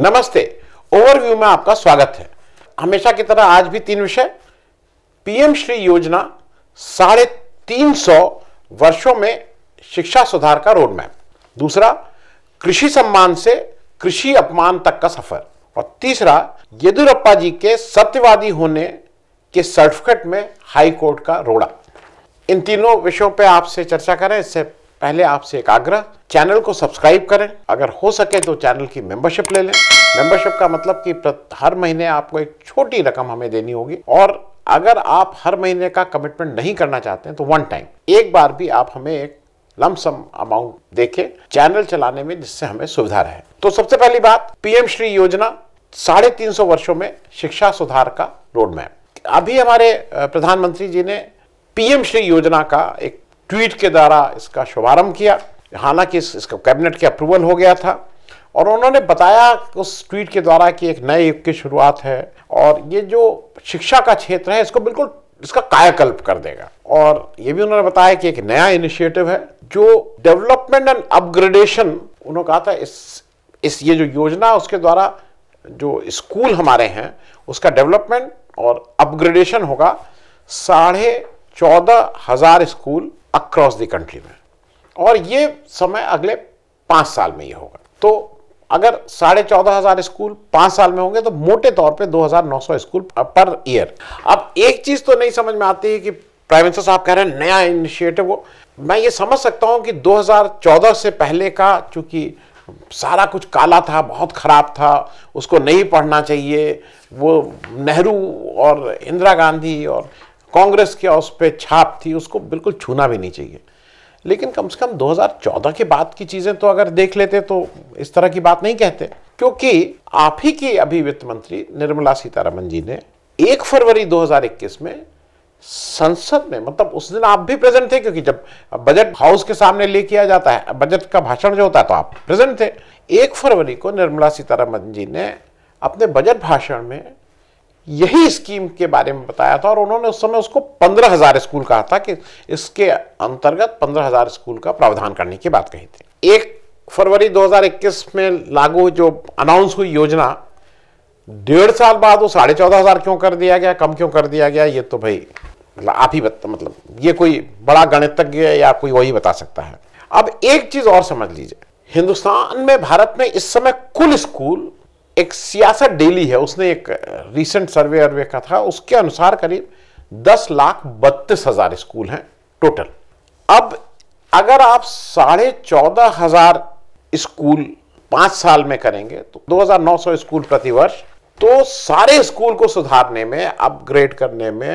नमस्ते ओवरव्यू में आपका स्वागत है हमेशा की तरह आज भी तीन विषय पीएम श्री योजना साढ़े तीन सौ वर्षों में शिक्षा सुधार का रोड मैप दूसरा कृषि सम्मान से कृषि अपमान तक का सफर और तीसरा येदुरप्पा जी के सत्यवादी होने के सर्टिफिकेट में हाई कोर्ट का रोड़ा इन तीनों विषयों पर आपसे चर्चा करें इससे पहले आपसे एक आग्रह चैनल को सब्सक्राइब करें अगर हो सके तो चैनल की मेंबरशिप ले लें मेंबरशिप का मतलब कि हर महीने आपको एक छोटी रकम हमें देनी होगी और अगर आप हर महीने का कमिटमेंट नहीं करना चाहते हैं तो वन टाइम एक बार भी आप हमें एक लमसम अमाउंट देके चैनल चलाने में जिससे हमें सुविधा रहे तो सबसे पहली बात पीएम श्री योजना साढ़े तीन सौ वर्षो में शिक्षा सुधार का रोडमैप अभी हमारे प्रधानमंत्री जी ने पीएम श्री योजना का एक ट्वीट के द्वारा इसका शुभारंभ किया हालांकि इस, इसका कैबिनेट के अप्रूवल हो गया था और उन्होंने बताया उस ट्वीट के द्वारा कि एक नए युग की शुरुआत है और ये जो शिक्षा का क्षेत्र है इसको बिल्कुल इसका कायाकल्प कर देगा और ये भी उन्होंने बताया कि एक नया इनिशिएटिव है जो डेवलपमेंट एंड अपग्रेडेशन उन्होंने कहा था इस इस ये जो योजना उसके द्वारा जो स्कूल हमारे हैं उसका डेवलपमेंट और अपग्रेडेशन होगा साढ़े चौदह हज़ार स्कूल अक्रॉस द कंट्री में और ये समय अगले पाँच साल में ही होगा तो अगर साढ़े चौदह हजार स्कूल पाँच साल में होंगे तो मोटे तौर पे 2,900 स्कूल पर ईयर अब एक चीज़ तो नहीं समझ में आती है कि प्राइम मिनिस्टर साहब कह रहे हैं नया इनिशिएटिव वो मैं ये समझ सकता हूँ कि 2014 से पहले का चूँकि सारा कुछ काला था बहुत ख़राब था उसको नहीं पढ़ना चाहिए वो नेहरू और इंदिरा गांधी और कांग्रेस के उस पर छाप थी उसको बिल्कुल छूना भी नहीं चाहिए लेकिन कम से कम 2014 के बाद की चीज़ें तो अगर देख लेते तो इस तरह की बात नहीं कहते क्योंकि आप ही की अभी वित्त मंत्री निर्मला सीतारमन जी ने 1 फरवरी 2021 में संसद में मतलब उस दिन आप भी प्रेजेंट थे क्योंकि जब बजट हाउस के सामने ले किया जाता है बजट का भाषण जो होता है तो आप प्रेजेंट थे एक फरवरी को निर्मला सीतारमन जी ने अपने बजट भाषण में यही स्कीम के बारे में बताया था और उन्होंने उस समय उसको पंद्रह हजार स्कूल कहा था कि इसके अंतर्गत पंद्रह हजार स्कूल का प्रावधान करने की बात कही थी एक फरवरी 2021 में लागू जो अनाउंस हुई योजना डेढ़ साल बाद वो साढ़े चौदह हज़ार क्यों कर दिया गया कम क्यों कर दिया गया ये तो भाई मतलब आप ही बता मतलब ये कोई बड़ा गणितज्ञ या कोई वही बता सकता है अब एक चीज़ और समझ लीजिए हिंदुस्तान में भारत में इस समय कुल स्कूल एक सियासत डेली है उसने एक रिसेंट सर्वे अर्वे का था उसके अनुसार करीब दस लाख बत्तीस हजार स्कूल हैं टोटल अब अगर आप साढ़े चौदह हजार स्कूल पांच साल में करेंगे तो 2900 स्कूल प्रतिवर्ष तो सारे स्कूल को सुधारने में अपग्रेड करने में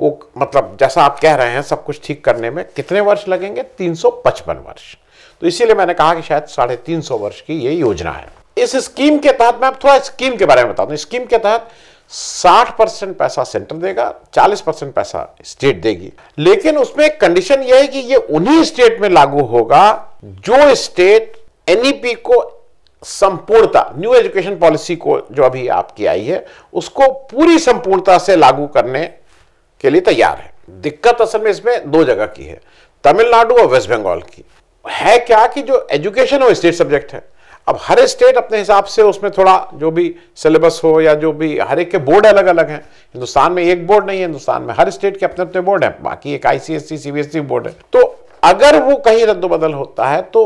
वो मतलब जैसा आप कह रहे हैं सब कुछ ठीक करने में कितने वर्ष लगेंगे 355 वर्ष तो इसीलिए मैंने कहा कि शायद साढ़े तीन सौ वर्ष की ये योजना है इस स्कीम के तहत मैं थोड़ा स्कीम के बारे में बताता हूँ स्कीम के तहत 60 परसेंट पैसा सेंटर देगा 40 परसेंट पैसा स्टेट देगी लेकिन उसमें कंडीशन यह है कि ये उन्हीं स्टेट में लागू होगा जो स्टेट एनईपी e को संपूर्णता न्यू एजुकेशन पॉलिसी को जो अभी आपकी आई है उसको पूरी संपूर्णता से लागू करने के लिए तैयार है दिक्कत असल में इसमें दो जगह की है तमिलनाडु और वेस्ट बंगाल की है क्या कि जो एजुकेशन और स्टेट सब्जेक्ट है अब हर स्टेट अपने हिसाब से उसमें थोड़ा जो भी सिलेबस हो या जो भी हर एक के बोर्ड अलग अलग हैं हिंदुस्तान में एक बोर्ड नहीं है हिंदुस्तान में हर स्टेट के अपने अपने बोर्ड हैं बाकी एक आईसीएससी सीबीएसई e बोर्ड है तो अगर वो कहीं रद्दबदल होता है तो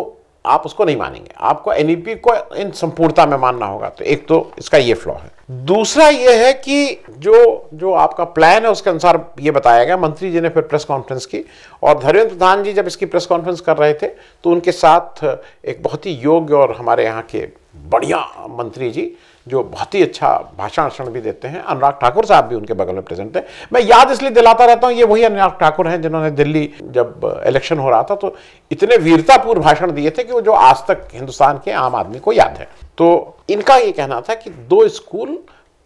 आप उसको नहीं मानेंगे आपको एन e को इन संपूर्णता में मानना होगा तो एक तो इसका ये फ्लॉ है दूसरा ये है कि जो जो आपका प्लान है उसके अनुसार ये बताया गया मंत्री जी ने फिर प्रेस कॉन्फ्रेंस की और धर्मेंद्र प्रधान जी जब इसकी प्रेस कॉन्फ्रेंस कर रहे थे तो उनके साथ एक बहुत ही योग्य और हमारे यहाँ के बढ़िया मंत्री जी जो बहुत ही अच्छा भाषण भाषण भी देते हैं अनुराग ठाकुर साहब भी उनके बगल में प्रेजेंट थे मैं याद इसलिए दिलाता रहता हूँ ये वही अनुराग ठाकुर हैं जिन्होंने दिल्ली जब इलेक्शन हो रहा था तो इतने वीरतापूर्ण भाषण दिए थे कि वो जो आज तक हिंदुस्तान के आम आदमी को याद है तो इनका ये कहना था कि दो स्कूल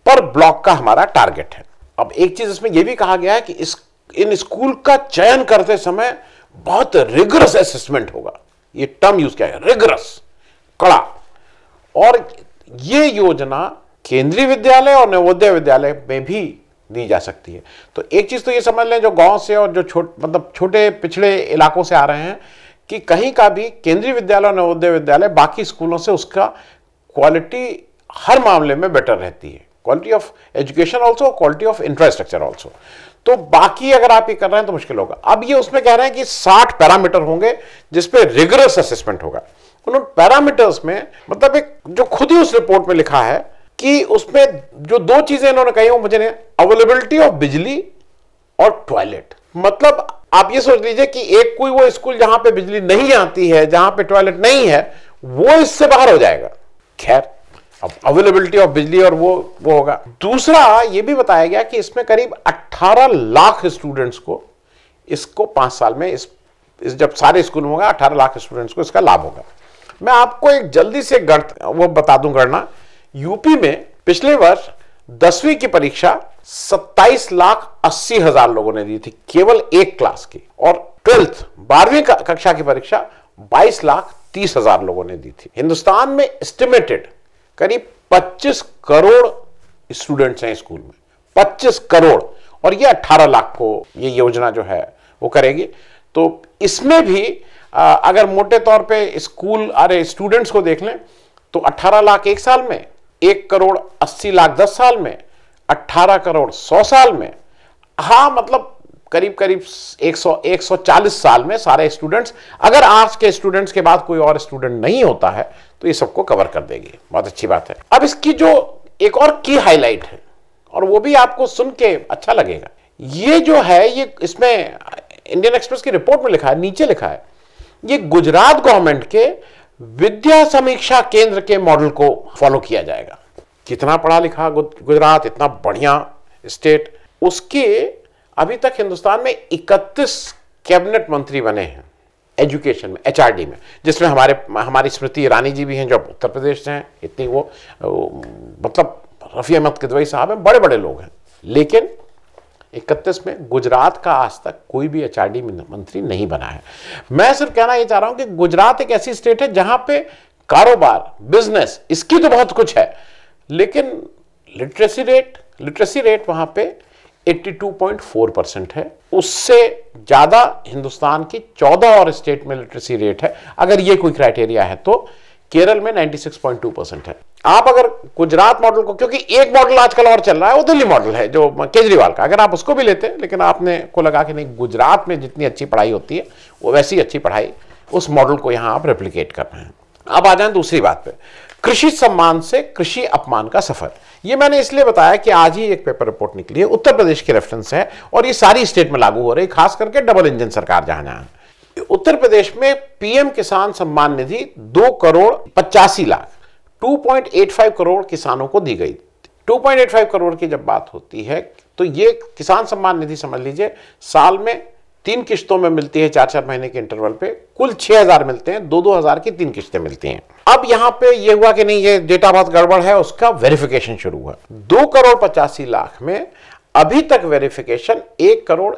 पर ब्लॉक का हमारा टारगेट है अब एक चीज इसमें यह भी कहा गया है कि इस इन स्कूल का चयन करते समय बहुत रिगरस असेसमेंट होगा ये टर्म यूज किया है रिगरस कड़ा और ये योजना केंद्रीय विद्यालय और नवोदय विद्यालय में भी दी जा सकती है तो एक चीज़ तो ये समझ लें जो गांव से और जो छोट मतलब छोटे पिछड़े इलाकों से आ रहे हैं कि कहीं का भी केंद्रीय विद्यालय और नवोदय विद्यालय बाकी स्कूलों से उसका क्वालिटी हर मामले में बेटर रहती है quality of education also quality of infrastructure also तो बाकी अगर आप ये कर रहे हैं तो मुश्किल होगा अब ये उसमें कह रहे हैं कि 60 पैरामीटर होंगे जिसपे रिगरस असेसमेंट होगा उन पैरामीटर्स में मतलब एक जो खुद ही उस रिपोर्ट में लिखा है कि उसमें जो दो चीजें इन्होंने कही वो मुझे अवेलेबिलिटी ऑफ बिजली और टॉयलेट मतलब आप ये सोच लीजिए कि एक कोई वो स्कूल जहां पे बिजली नहीं आती है जहां पे टॉयलेट नहीं है वो इससे बाहर हो जाएगा खैर अब अवेलेबिलिटी ऑफ बिजली और वो वो होगा दूसरा ये भी बताया गया कि इसमें करीब 18 लाख स्टूडेंट्स को इसको पांच साल में इस, इस जब सारे स्कूल में होगा 18 लाख स्टूडेंट्स को इसका लाभ होगा मैं आपको एक जल्दी से गण वो बता दूं गणना यूपी में पिछले वर्ष दसवीं की परीक्षा सत्ताईस लाख अस्सी हजार लोगों ने दी थी केवल एक क्लास की और ट्वेल्थ बारहवीं कक्षा की परीक्षा बाईस लाख तीस हजार लोगों ने दी थी हिंदुस्तान में एस्टिमेटेड करीब पच्चीस करोड़ स्टूडेंट्स हैं स्कूल में पच्चीस करोड़ और ये अट्ठारह लाख को ये योजना जो है वो करेगी तो इसमें भी अगर मोटे तौर पे स्कूल अरे स्टूडेंट्स को देख लें तो 18 लाख एक साल में एक करोड़ 80 लाख दस साल में 18 करोड़ सौ साल में हाँ मतलब करीब करीब 100 140 साल में सारे स्टूडेंट्स अगर आर्ट्स के स्टूडेंट्स के बाद कोई और स्टूडेंट नहीं होता है तो ये सबको कवर कर देगी बहुत अच्छी बात है अब इसकी जो एक और की हाईलाइट है और वो भी आपको सुन के अच्छा लगेगा ये जो है ये इसमें इंडियन एक्सप्रेस की रिपोर्ट में लिखा है नीचे लिखा है ये गुजरात गवर्नमेंट के विद्या समीक्षा केंद्र के मॉडल को फॉलो किया जाएगा कितना पढ़ा लिखा गुजरात इतना बढ़िया स्टेट उसके अभी तक हिंदुस्तान में 31 कैबिनेट मंत्री बने हैं एजुकेशन में एचआरडी में जिसमें हमारे हमारी स्मृति ईरानी जी भी हैं जो उत्तर प्रदेश से हैं इतनी वो, वो मतलब रफ़ी अहमद किदवई साहब हैं बड़े बड़े लोग हैं लेकिन इकतीस में गुजरात का आज तक कोई भी एच मंत्री नहीं बना है मैं सिर्फ कहना यह चाह रहा हूं कि गुजरात एक ऐसी स्टेट है जहां पे कारोबार बिजनेस इसकी तो बहुत कुछ है लेकिन लिटरेसी रेट लिटरेसी रेट वहां पे 82.4 परसेंट है उससे ज़्यादा हिंदुस्तान की 14 और स्टेट में लिटरेसी रेट है अगर ये कोई क्राइटेरिया है तो केरल में 96.2 परसेंट है आप अगर गुजरात मॉडल को क्योंकि एक मॉडल आजकल और चल रहा है वो दिल्ली मॉडल है जो केजरीवाल का अगर आप उसको भी लेते हैं लेकिन आपने को लगा कि नहीं गुजरात में जितनी अच्छी पढ़ाई होती है वो वैसी अच्छी पढ़ाई उस मॉडल को यहाँ आप रेप्लीकेट कर रहे हैं अब आ जाए दूसरी बात पर कृषि सम्मान से कृषि अपमान का सफर ये मैंने इसलिए बताया कि आज ही एक पेपर रिपोर्ट निकली है उत्तर प्रदेश की रेफरेंस है और ये सारी स्टेट में लागू हो रही खास करके डबल इंजन सरकार जहां जहां उत्तर प्रदेश में पीएम किसान सम्मान निधि दो करोड़ पचासी लाख 2.85 करोड़ किसानों को दी गई 2.85 करोड़ की जब बात होती है तो ये किसान सम्मान निधि समझ लीजिए साल में तीन किश्तों में मिलती है चार चार महीने के इंटरवल पे कुल 6000 मिलते हैं दो दो हजार की तीन किश्तें मिलती हैं अब यहां पे ये हुआ कि नहीं ये डेटा बहुत गड़बड़ है उसका वेरिफिकेशन शुरू हुआ दो करोड़ पचासी लाख में अभी तक वेरिफिकेशन एक करोड़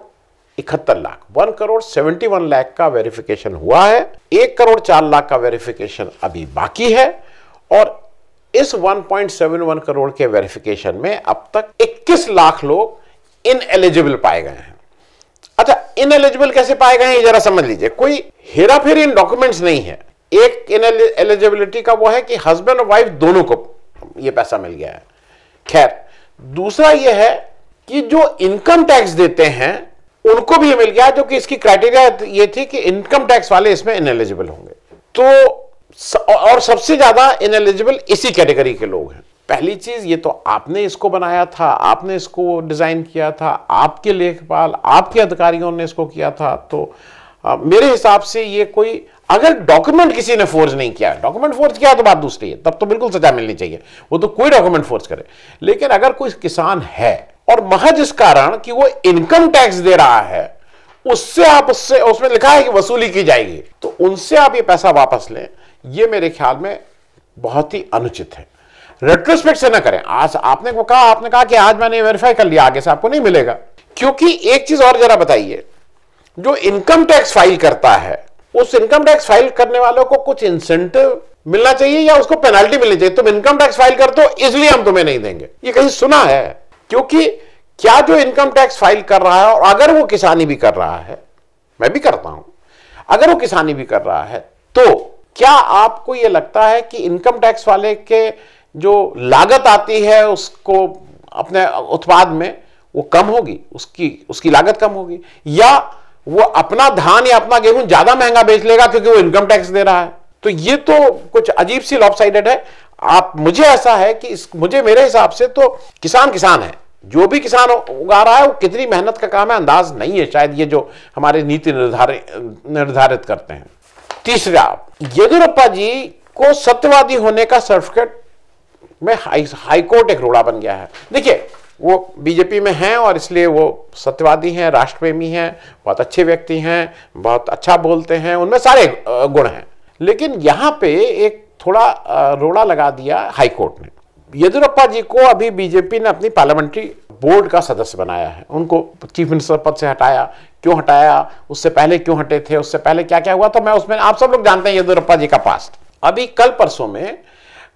इकहत्तर lakh one crore seventy one lakh का वेरिफिकेशन हुआ है एक करोड़ चार लाख का वेरिफिकेशन अभी बाकी है और इस 1.71 करोड़ के वेरिफिकेशन में अब तक 21 लाख लोग इन एलिजिबल पाए गए हैं अच्छा इन एलिजिबल कैसे पाए गए हैं जरा समझ लीजिए कोई हेरा फेरी इन डॉक्यूमेंट्स नहीं है एक इन एलिजिबिलिटी का वो है कि हस्बैंड और वाइफ दोनों को ये पैसा मिल गया है खैर दूसरा ये है कि जो इनकम टैक्स देते हैं उनको भी मिल गया जो कि इसकी क्राइटेरिया ये थी कि इनकम टैक्स वाले इसमें इनएलिजिबल होंगे तो और सबसे ज़्यादा इनएलिजिबल इसी कैटेगरी के लोग हैं पहली चीज़ ये तो आपने इसको बनाया था आपने इसको डिज़ाइन किया था आपके लेखपाल आपके अधिकारियों ने इसको किया था तो आ, मेरे हिसाब से ये कोई अगर डॉक्यूमेंट किसी ने फोर्ज नहीं किया डॉक्यूमेंट फोर्ज किया तो बात दूसरी है तब तो बिल्कुल सजा मिलनी चाहिए वो तो कोई डॉक्यूमेंट फोर्ज करे लेकिन अगर कोई किसान है और महज इस कारण कि वो इनकम टैक्स दे रहा है उससे आप उससे उसमें लिखा है कि वसूली की जाएगी तो उनसे आप ये पैसा वापस लें ये मेरे ख्याल में बहुत ही अनुचित है रेट्रोस्पेक्ट से ना करें आज आपने वो कहा आपने कहा कि आज मैंने वेरीफाई कर लिया आगे से आपको नहीं मिलेगा क्योंकि एक चीज और जरा बताइए जो इनकम टैक्स फाइल करता है उस इनकम टैक्स फाइल करने वालों को कुछ इंसेंटिव मिलना चाहिए या उसको पेनाल्टी मिलनी चाहिए तुम इनकम टैक्स फाइल कर दो इसलिए हम तुम्हें नहीं देंगे ये कहीं सुना है क्योंकि क्या जो इनकम टैक्स फाइल कर रहा है और अगर वो किसानी भी कर रहा है मैं भी करता हूं अगर वो किसानी भी कर रहा है तो क्या आपको ये लगता है कि इनकम टैक्स वाले के जो लागत आती है उसको अपने उत्पाद में वो कम होगी उसकी उसकी लागत कम होगी या वो अपना धान या अपना गेहूं ज्यादा महंगा बेच लेगा क्योंकि वो इनकम टैक्स दे रहा है तो ये तो कुछ अजीब सी लॉपसाइडेड है आप मुझे ऐसा है कि इस, मुझे मेरे हिसाब से तो किसान किसान है जो भी किसान उगा रहा है वो कितनी मेहनत का काम है अंदाज नहीं है शायद ये जो हमारे नीति निर्धारित निर्धारित करते हैं तीसरा येदुरप्पा जी को सत्यवादी होने का सर्टिफिकेट में हाई हाईकोर्ट एक रोड़ा बन गया है देखिए वो बीजेपी में हैं और इसलिए वो सत्यवादी हैं राष्ट्रप्रेमी हैं बहुत अच्छे व्यक्ति हैं बहुत अच्छा बोलते हैं उनमें सारे गुण हैं लेकिन यहाँ पे एक थोड़ा रोड़ा लगा दिया हाईकोर्ट ने येदुरप्पा जी को अभी बीजेपी ने अपनी पार्लियामेंट्री बोर्ड का सदस्य बनाया है उनको चीफ मिनिस्टर पद से हटाया क्यों हटाया उससे पहले क्यों हटे थे उससे पहले क्या क्या हुआ तो मैं उसमें आप सब लोग जानते हैं येदुरप्पा जी का पास्ट अभी कल परसों में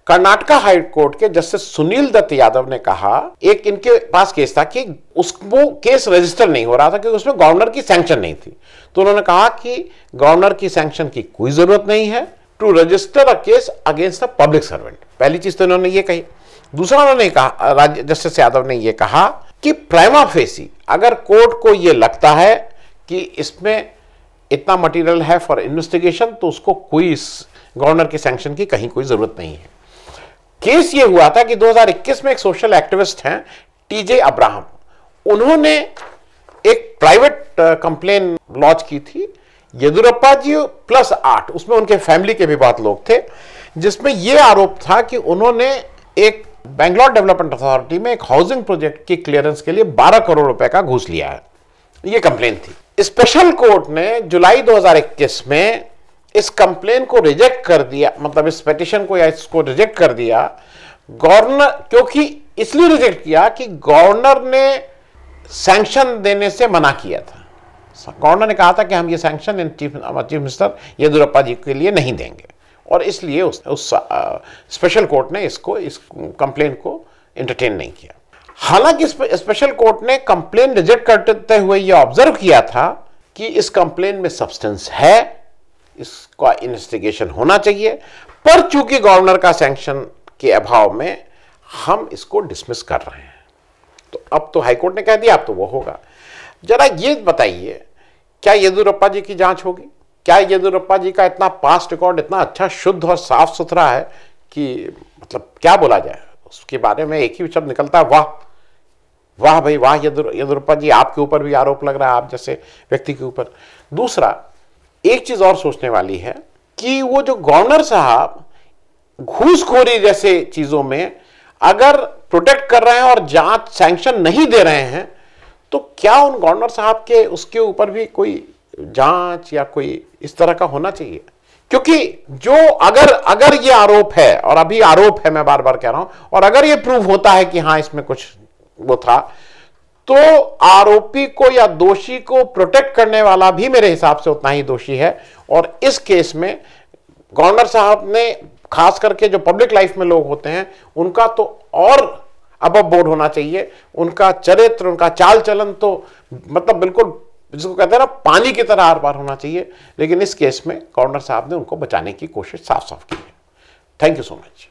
कर्नाटका हाई कोर्ट के जस्टिस सुनील दत्त यादव ने कहा एक इनके पास केस था कि उसको केस रजिस्टर नहीं हो रहा था क्योंकि उसमें गवर्नर की सैंक्शन नहीं थी तो उन्होंने कहा कि गवर्नर की सैंक्शन की कोई जरूरत नहीं है to register a case against a public servant पहली चीज तो इन्होंने ये कही दूसरा उन्होंने कहा राज्य जस्टिस यादव ने यह कहा कि प्राइमा फेसी अगर कोर्ट को यह लगता है कि इसमें इतना मटेरियल है फॉर इन्वेस्टिगेशन तो उसको कोई गवर्नर के सैंक्शन की कहीं कोई ज़रूरत नहीं है केस ये हुआ था कि 2021 में एक सोशल एक्टिविस्ट हैं टीजे अब्राहम उन्होंने एक प्राइवेट कंप्लेन लॉन्च की थी येदुरप्पा जी प्लस आठ उसमें उनके फैमिली के भी बहुत लोग थे जिसमें यह आरोप था कि उन्होंने एक बेंगलोर डेवलपमेंट अथॉरिटी में एक हाउसिंग प्रोजेक्ट की क्लियरेंस के लिए 12 करोड़ रुपए का घूस लिया है ये कंप्लेन थी स्पेशल कोर्ट ने जुलाई 2021 में इस कंप्लेन को रिजेक्ट कर दिया मतलब इस पिटिशन को या इसको रिजेक्ट कर दिया गवर्नर क्योंकि इसलिए रिजेक्ट किया कि गवर्नर ने सैंक्शन देने से मना किया था गवर्नर ने कहा था कि हम ये sanction chief chief minister Yediyurappa ji के लिए नहीं देंगे और इसलिए उस, उस स्पेशल कोर्ट ने इसको इस कंप्लेन को इंटरटेन नहीं किया हालांकि स्पेशल कोर्ट ने कंप्लेन रिजेक्ट करते हुए यह ऑब्जर्व किया था कि इस कंप्लेन में सब्सटेंस है इसका इन्वेस्टिगेशन होना चाहिए पर चूंकि गवर्नर का सैंक्शन के अभाव में हम इसको डिसमिस कर रहे हैं तो अब तो हाईकोर्ट ने कह दिया अब तो वो होगा जरा ये बताइए क्या येदुरप्पा जी की जांच होगी क्या येदुरप्पा जी का इतना पास्ट रिकॉर्ड इतना अच्छा शुद्ध और साफ सुथरा है कि मतलब क्या बोला जाए उसके बारे में एक ही शब्द निकलता है वाह वाह भाई वाह येदुरप्पा जी आपके ऊपर भी आरोप लग रहा है आप जैसे व्यक्ति के ऊपर दूसरा एक चीज़ और सोचने वाली है कि वो जो गवर्नर साहब घूसखोरी जैसे चीज़ों में अगर प्रोटेक्ट कर रहे हैं और जांच सैंक्शन नहीं दे रहे हैं तो क्या उन गवर्नर साहब के उसके ऊपर भी कोई जांच या कोई इस तरह का होना चाहिए क्योंकि जो अगर अगर ये आरोप है और अभी आरोप है मैं बार बार कह रहा हूं और अगर ये प्रूव होता है कि हाँ इसमें कुछ वो था तो आरोपी को या दोषी को प्रोटेक्ट करने वाला भी मेरे हिसाब से उतना ही दोषी है और इस केस में गवर्नर साहब ने खास करके जो पब्लिक लाइफ में लोग होते हैं उनका तो और अब बोर्ड होना चाहिए उनका चरित्र उनका चाल चलन तो मतलब बिल्कुल जिसको कहते हैं ना पानी की तरह आर पार होना चाहिए लेकिन इस केस में गवर्नर साहब ने उनको बचाने की कोशिश साफ साफ की है थैंक यू सो मच